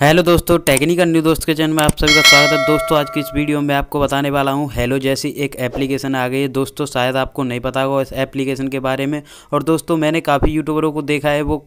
hello दोस्तों technical new दोस्त के चैनल में आप सभी का स्वागत है दोस्तों आज की इस वीडियो में आपको बताने वाला हूं हेलो जैसी एक एप्लीकेशन आ गई है दोस्तों शायद आपको नहीं पता होगा इस एप्लीकेशन के बारे में और दोस्तों मैंने काफ़ी यूट्यूबरों को देखा है वो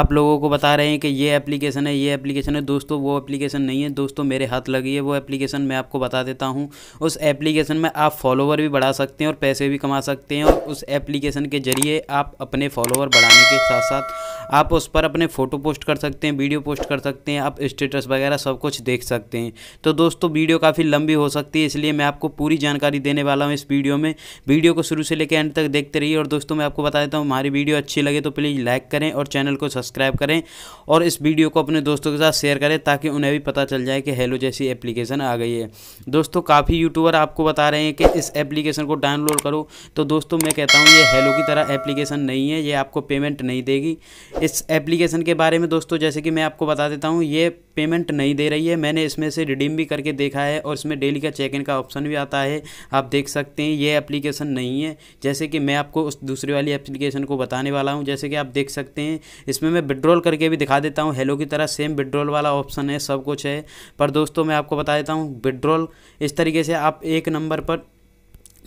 आप लोगों को बता रहे हैं कि ये एप्लीकेशन है ये एप्लीकेशन है दोस्तों वो एप्लीकेशन नहीं है दोस्तों मेरे हाथ लगी है वो एप्लीकेशन मैं आपको बता देता हूँ उस एप्लीकेशन में आप फॉलोवर भी बढ़ा सकते हैं और पैसे भी कमा सकते हैं और उस एप्लीकेशन के जरिए आप अपने फॉलोवर बढ़ाने के साथ साथ आप उस पर अपने फ़ोटो पोस्ट कर सकते हैं वीडियो पोस्ट कर सकते हैं आप स्टेटस वगैरह सब कुछ देख सकते हैं तो दोस्तों वीडियो काफ़ी लंबी हो सकती है इसलिए मैं आपको पूरी जानकारी देने वाला हूँ इस वीडियो में वीडियो को शुरू से लेकर एंड तक देखते रहिए और दोस्तों मैं आपको बता देता हूँ हमारी वीडियो अच्छी लगे तो प्लीज़ लाइक करें और चैनल को सब्सक्राइब करें और इस वीडियो को अपने दोस्तों के साथ शेयर करें ताकि उन्हें भी पता चल जाए कि हेलो जैसी एप्लीकेशन आ गई है दोस्तों काफ़ी यूट्यूबर आपको बता रहे हैं कि इस एप्लीकेशन को डाउनलोड करो तो दोस्तों मैं कहता हूँ ये हेलो की तरह एप्लीकेशन नहीं है ये आपको पेमेंट नहीं देगी इस एप्लीकेशन के बारे में दोस्तों जैसे कि मैं आपको बता देता हूँ ये पेमेंट नहीं दे रही है मैंने इसमें से रिडीम भी करके देखा है और इसमें डेली का चेक इन का ऑप्शन भी आता है आप देख सकते हैं ये एप्लीकेशन नहीं है जैसे कि मैं आपको उस दूसरी वाली एप्लीकेशन को बताने वाला हूँ जैसे कि आप देख सकते हैं इसमें मैं विड्रॉल करके भी दिखा देता हूँ हेलो की तरह सेम विड्रॉल वाला ऑप्शन है सब कुछ है पर दोस्तों मैं आपको बता देता हूँ विड्रॉल इस तरीके से आप एक नंबर पर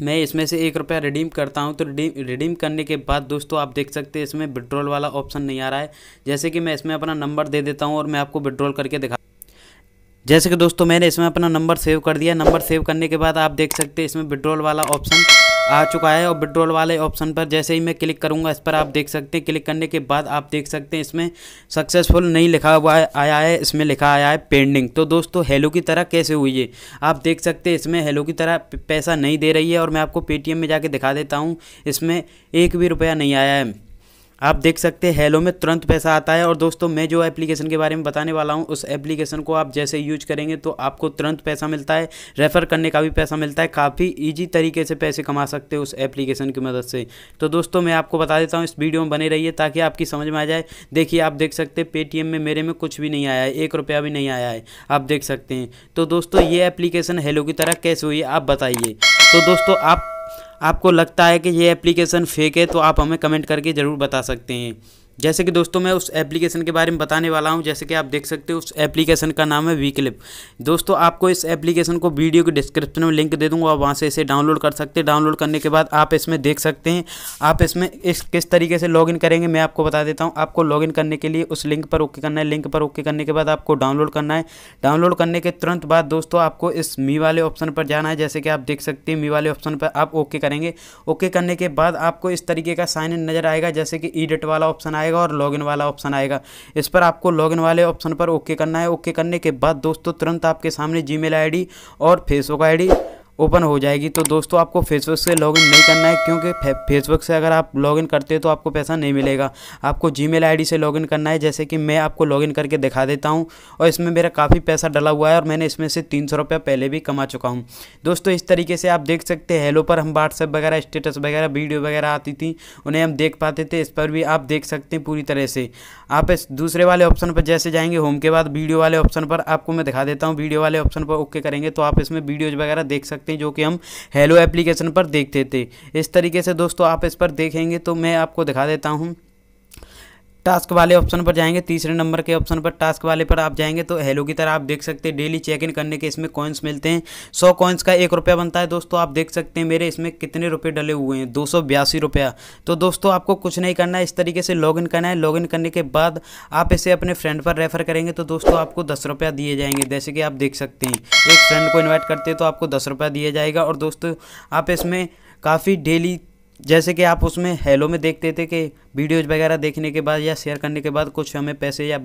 मैं इसमें से एक रुपया रिडीम करता हूँ तो रिडीम रिडीम करने के बाद दोस्तों आप देख सकते हैं इसमें विड्रॉल वाला ऑप्शन नहीं आ रहा है जैसे कि मैं इसमें अपना नंबर दे देता हूँ और मैं आपको विड्रॉल करके दिखा जैसे कि दोस्तों मैंने इसमें अपना नंबर सेव कर दिया नंबर सेव करने के बाद आप देख सकते हैं इसमें विड्रॉल वाला ऑप्शन आ चुका है और विड्रॉल वाले ऑप्शन पर जैसे ही मैं क्लिक करूँगा इस पर आप देख सकते हैं क्लिक करने के बाद आप देख सकते हैं इसमें सक्सेसफुल नहीं लिखा हुआ है आया है इसमें लिखा आया है पेंडिंग तो दोस्तों हेलो की तरह कैसे हुई है आप देख सकते हैं इसमें हेलो की तरह पैसा नहीं दे रही है और मैं आपको पेटीएम में जाके दिखा देता हूँ इसमें एक भी रुपया नहीं आया है आप देख सकते हैं हेलो में तुरंत पैसा आता है और दोस्तों मैं जो एप्लीकेशन के बारे में बताने वाला हूँ उस एप्लीकेशन को आप जैसे यूज करेंगे तो आपको तुरंत पैसा मिलता है रेफ़र करने का भी पैसा मिलता है काफ़ी ईजी तरीके से पैसे कमा सकते हो उस एप्लीकेशन की मदद से तो दोस्तों मैं आपको बता देता हूँ इस वीडियो में बने रहिए ताकि आपकी समझ में आ जाए देखिए आप देख सकते हैं पेटीएम में मेरे में कुछ भी नहीं आया है एक रुपया भी नहीं आया है आप देख सकते हैं तो दोस्तों ये एप्लीकेशन हेलो की तरह कैसे हुई आप बताइए तो दोस्तों आप आपको लगता है कि ये एप्लीकेशन फेक है तो आप हमें कमेंट करके ज़रूर बता सकते हैं जैसे कि दोस्तों मैं उस एप्लीकेशन के बारे में बताने वाला हूं जैसे कि आप देख सकते हो उस एप्लीकेशन का नाम है वी क्लिप दोस्तों आपको इस एप्लीकेशन को वीडियो के डिस्क्रिप्शन में लिंक दे दूंगा आप वहां से इसे डाउनलोड कर सकते हैं डाउनलोड करने के बाद आप इसमें देख सकते हैं आप इसमें इस किस तरीके से लॉग करेंगे मैं आपको बता देता हूँ आपको लॉग करने के लिए उस लिंक पर ओके करना है लिंक पर ओके करने के बाद आपको डाउनलोड करना है डाउनलोड करने के तुरंत बाद दोस्तों आपको इस मी वाले ऑप्शन पर जाना है जैसे कि आप देख सकते हैं मी वाले ऑप्शन पर आप ओके करेंगे ओके करने के बाद आपको इस तरीके का साइन इन नज़र आएगा जैसे कि ई वाला ऑप्शन आएगा और लॉगिन वाला ऑप्शन आएगा इस पर आपको लॉगिन वाले ऑप्शन पर ओके करना है ओके करने के बाद दोस्तों तुरंत आपके सामने जी मेल और फेसबुक आई ओपन हो जाएगी तो दोस्तों आपको फेसबुक से लॉगिन नहीं करना है क्योंकि फेसबुक से अगर आप लॉगिन करते हो तो आपको पैसा नहीं मिलेगा आपको जीमेल आईडी से लॉगिन करना है जैसे कि मैं आपको लॉगिन करके दिखा देता हूँ और इसमें मेरा काफ़ी पैसा डला हुआ है और मैंने इसमें से तीन सौ रुपया पहले भी कमा चुका हूँ दोस्तों इस तरीके से आप देख सकते हैं हेलो पर हम व्हाट्सएप वगैरह स्टेटस वगैरह वीडियो वगैरह आती थी उन्हें हम देख पाते थे इस पर भी आप देख सकते हैं पूरी तरह से आप इस दूसरे वाले ऑप्शन पर जैसे जाएंगे होम के बाद वीडियो वाले ऑप्शन पर आपको मैं दिखा देता हूँ वीडियो वाले ऑप्शन पर ओके करेंगे तो आप इसमें वीडियोज़ वगैरह देख सकते हैं जो कि हम हेलो एप्लीकेशन पर देखते थे इस तरीके से दोस्तों आप इस पर देखेंगे तो मैं आपको दिखा देता हूँ टास्क वाले ऑप्शन पर जाएंगे तीसरे नंबर के ऑप्शन पर टास्क वाले पर आप जाएंगे तो हेलो की तरह आप देख सकते हैं डेली चेक इन करने के इसमें कॉइन्स मिलते हैं सौ कॉइन्स का एक रुपया बनता है दोस्तों आप देख सकते हैं मेरे इसमें कितने रुपये डले हुए हैं दो रुपया तो दोस्तों आपको कुछ नहीं करना है इस तरीके से इन करना है इन करने के बाद आप इसे अपने फ्रेंड पर रेफर करेंगे तो दोस्तों आपको दस रुपया दिए जाएंगे जैसे कि आप देख सकते हैं एक फ्रेंड को इन्वाइट करते हैं तो आपको दस रुपया दिया जाएगा और दोस्तों आप इसमें काफ़ी डेली जैसे कि आप उसमें हेलो में देखते थे कि वीडियोज़ वगैरह देखने के बाद या शेयर करने के बाद कुछ हमें पैसे या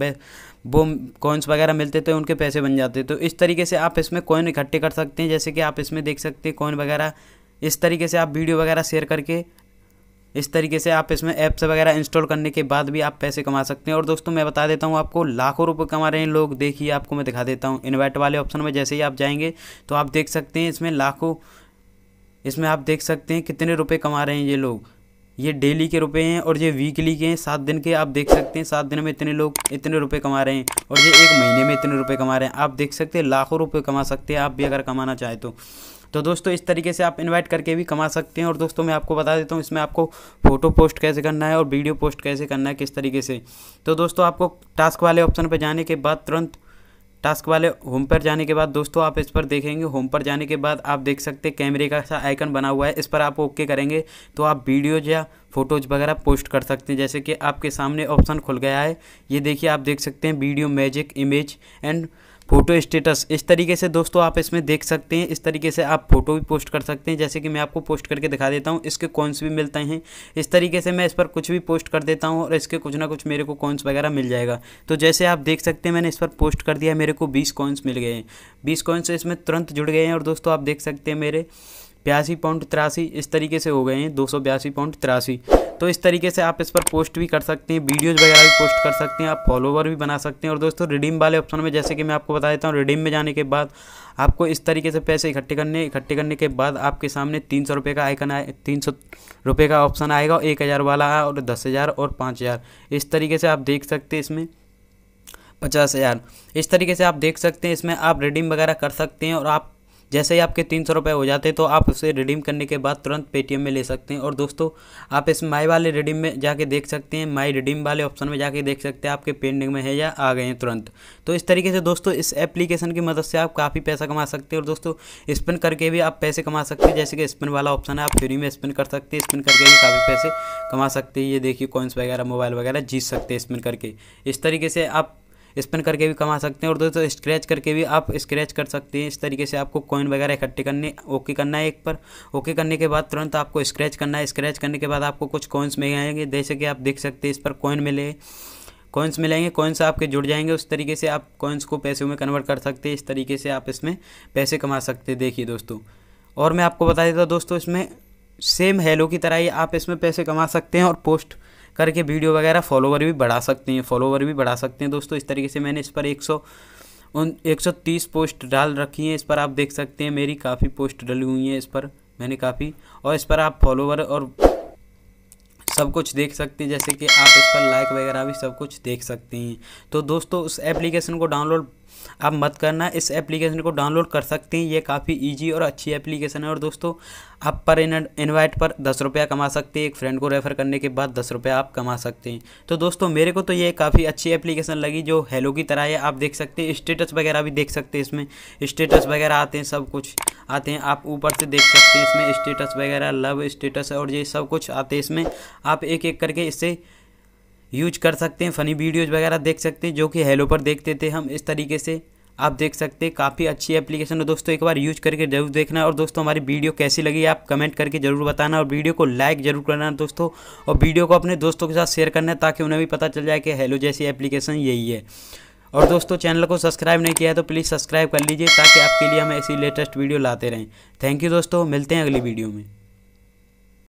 वो कॉइन्स वगैरह मिलते थे उनके पैसे बन जाते तो इस तरीके से आप इसमें कॉइन इकट्ठे कर सकते हैं जैसे कि आप इसमें देख सकते हैं कॉइन वगैरह इस तरीके से आप वीडियो वगैरह शेयर करके इस तरीके से आप इसमें ऐप्स वगैरह इंस्टॉल करने के बाद भी आप पैसे कमा सकते हैं और दोस्तों मैं बता देता हूँ आपको लाखों रुपए कमा रहे हैं लोग देखिए आपको मैं दिखा देता हूँ इन्वर्ट वाले ऑप्शन में जैसे ही आप जाएंगे तो आप देख सकते हैं इसमें लाखों इसमें आप देख सकते हैं कितने रुपए कमा रहे हैं ये लोग ये डेली के रुपए हैं और ये वीकली के हैं सात दिन के आप देख सकते हैं सात दिन में इतने लोग इतने रुपए कमा रहे हैं और ये एक महीने में इतने रुपए कमा रहे हैं आप देख सकते हैं लाखों रुपए कमा सकते हैं आप भी अगर कमाना चाहे तो तो दोस्तों इस तरीके से आप इनवाइट करके भी कमा सकते हैं और दोस्तों मैं आपको बता देता हूँ इसमें आपको फ़ोटो पोस्ट कैसे करना है और वीडियो पोस्ट कैसे करना है किस तरीके से तो दोस्तों आपको टास्क वाले ऑप्शन पर जाने के बाद तुरंत टास्क वाले होम पर जाने के बाद दोस्तों आप इस पर देखेंगे होम पर जाने के बाद आप देख सकते हैं कैमरे का सा आइकन बना हुआ है इस पर आप ओके करेंगे तो आप वीडियोज या फोटोज वगैरह पोस्ट कर सकते हैं जैसे कि आपके सामने ऑप्शन खुल गया है ये देखिए आप देख सकते हैं video magic image and photo status इस तरीके से दोस्तों आप इसमें देख सकते हैं इस तरीके से आप फोटो भी पोस्ट कर सकते हैं जैसे कि मैं आपको पोस्ट करके दिखा देता हूँ इसके कॉइन्स भी मिलते हैं इस तरीके से मैं इस पर कुछ भी पोस्ट कर देता हूँ और इसके कुछ ना कुछ मेरे को कॉइन्स वगैरह मिल जाएगा तो जैसे आप देख सकते हैं मैंने इस पर पोस्ट कर दिया मेरे को बीस कॉइन्स मिल गए हैं बीस कॉइन्स इसमें तुरंत जुड़ गए हैं और दोस्तों आप देख सकते हैं मेरे बयासी पॉइंट तिरासी इस तरीके से हो गए हैं दो सौ बयासी पॉइंट तिरासी तो इस तरीके से आप इस पर पोस्ट भी कर सकते हैं वीडियोज़ वगैरह भी पोस्ट कर सकते हैं आप फॉलोवर भी बना सकते हैं और दोस्तों रिडीम वाले ऑप्शन में जैसे कि मैं आपको बता देता हूँ रिडीम में जाने के बाद आपको इस तरीके से पैसे इकट्ठे करने इकट्ठे करने के बाद आपके सामने तीन सौ रुपये का आइकन आए तीन सौ रुपये का ऑप्शन आएगा एक हज़ार वाला और दस हज़ार और पाँच हज़ार इस तरीके से आप देख सकते हैं इसमें पचास हज़ार इस तरीके से आप देख सकते हैं इसमें आप रिडीम वगैरह कर सकते हैं और आप जैसे ही आपके तीन सौ हो जाते तो आप उसे रिडीम करने के बाद तुरंत पेटीएम में ले सकते हैं और दोस्तों आप इस माई वाले रिडीम में जाके देख सकते हैं माई रिडीम वाले ऑप्शन में जाके देख सकते हैं आपके पेंडिंग में है या आ गए हैं तुरंत तो इस तरीके से दोस्तों इस एप्लीकेशन की मदद से आप काफ़ी पैसा कमा सकते हैं और दोस्तों स्पिन करके भी आप पैसे कमा सकते हैं जैसे कि स्पिन वाला ऑप्शन है आप फ्री में स्पिन कर सकते हैं स्पिन करके भी काफ़ी पैसे कमा सकते हैं ये देखिए कॉइन्स वगैरह मोबाइल वगैरह जीत सकते हैं स्पिन करके इस तरीके से आप स्पिन करके भी कमा सकते हैं और दोस्तों स्क्रैच करके भी आप स्क्रैच कर सकते हैं इस तरीके से आपको कॉइन वगैरह इकट्ठे करने ओके करना है एक पर ओके करने के बाद तुरंत आपको स्क्रैच करना है स्क्रैच करने के बाद आपको कुछ कॉइन्स मिल जाएंगे जैसे कि आप देख सकते हैं इस पर कॉइन मिले कॉइन्स मिलेंगे कॉइन्स आपके जुड़ जाएंगे उस तरीके से आप कॉइन्स को पैसे में कन्वर्ट कर सकते हैं इस तरीके से आप इसमें पैसे कमा सकते हैं देखिए दोस्तों और मैं आपको बता देता हूँ दोस्तों इसमें सेम हेलो की तरह ही आप इसमें पैसे कमा सकते हैं और पोस्ट करके वीडियो वगैरह फॉलोवर भी बढ़ा सकते हैं फॉलोवर भी बढ़ा सकते हैं दोस्तों इस तरीके से मैंने इस पर एक सौ उन एक सौ तीस पोस्ट डाल रखी हैं इस पर आप देख सकते हैं मेरी काफ़ी पोस्ट डली हुई हैं इस पर मैंने काफ़ी और इस पर आप फॉलोवर और सब कुछ देख सकते हैं जैसे कि आप इस पर लाइक वगैरह भी सब कुछ देख सकते हैं तो दोस्तों उस एप्लीकेशन को डाउनलोड आप मत करना इस एप्लीकेशन को डाउनलोड कर सकते हैं ये काफ़ी ईजी और अच्छी एप्लीकेशन है और दोस्तों आप पर इन्वाइट पर दस रुपया कमा सकते हैं एक फ्रेंड को रेफ़र करने के बाद दस रुपया आप कमा सकते हैं तो दोस्तों मेरे को तो ये काफ़ी अच्छी एप्लीकेशन लगी जो हेलो की तरह है आप देख सकते हैं स्टेटस वगैरह भी देख सकते हैं इसमें स्टेटस वगैरह आते हैं सब कुछ आते हैं आप ऊपर से देख सकते हैं इसमें स्टेटस वगैरह लव स्टेटस और ये सब कुछ आते हैं इसमें आप एक एक करके इससे यूज कर सकते हैं फ़नी वीडियोज़ वगैरह देख सकते हैं जो कि हेलो पर देखते थे हम इस तरीके से आप देख सकते हैं काफ़ी अच्छी एप्लीकेशन है दोस्तों एक बार यूज करके जरूर देखना और दोस्तों हमारी वीडियो कैसी लगी आप कमेंट करके जरूर बताना और वीडियो को लाइक जरूर करना दोस्तों और वीडियो को अपने दोस्तों के साथ शेयर करना ताकि उन्हें भी पता चल जाए कि हेलो जैसी एप्लीकेशन यही है और दोस्तों चैनल को सब्सक्राइब नहीं किया है तो प्लीज़ सब्सक्राइब कर लीजिए ताकि आपके लिए हम ऐसी लेटेस्ट वीडियो लाते रहें थैंक यू दोस्तों मिलते हैं अगली वीडियो में